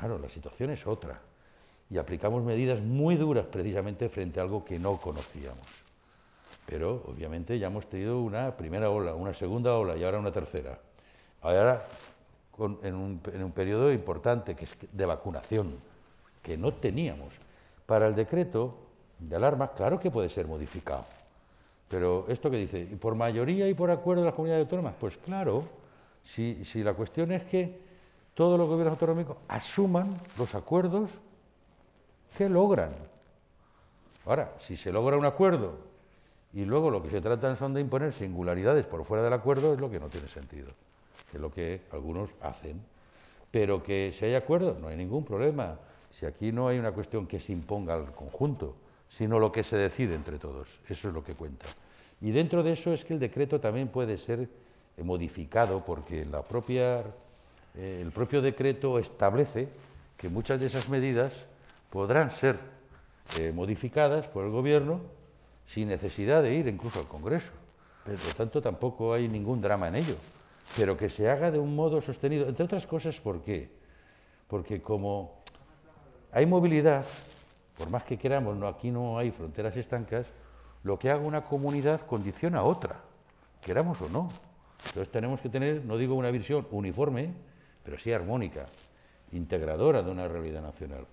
Claro, la situación es otra. Y aplicamos medidas muy duras precisamente frente a algo que no conocíamos. Pero obviamente ya hemos tenido una primera ola, una segunda ola y ahora una tercera. Ahora en, un, periodo importante que es de vacunación, que no teníamos. Para el decreto de alarma, claro que puede ser modificado. Pero esto que dice, ¿y por mayoría y por acuerdo de las comunidades autónomas? Pues claro, si la cuestión es que todos los gobiernos autonómicos asuman los acuerdos que logran. Ahora, si se logra un acuerdo y luego lo que se tratan son de imponer singularidades por fuera del acuerdo, es lo que no tiene sentido, es lo que algunos hacen. Pero que si hay acuerdo, no hay ningún problema. Si aquí no hay una cuestión que se imponga al conjunto, sino lo que se decide entre todos. Eso es lo que cuenta. Y dentro de eso es que el decreto también puede ser modificado porque la propia eh, el propio decreto establece que muchas de esas medidas podrán ser eh, modificadas por el Gobierno sin necesidad de ir incluso al Congreso. Por lo tanto, tampoco hay ningún drama en ello. Pero que se haga de un modo sostenido, entre otras cosas, ¿por qué? Porque como hay movilidad, por más que queramos, no, aquí no hay fronteras estancas, lo que haga una comunidad condiciona a otra, queramos o no. Entonces tenemos que tener, no digo una visión uniforme, pero sí armónica, integradora de una realidad nacional.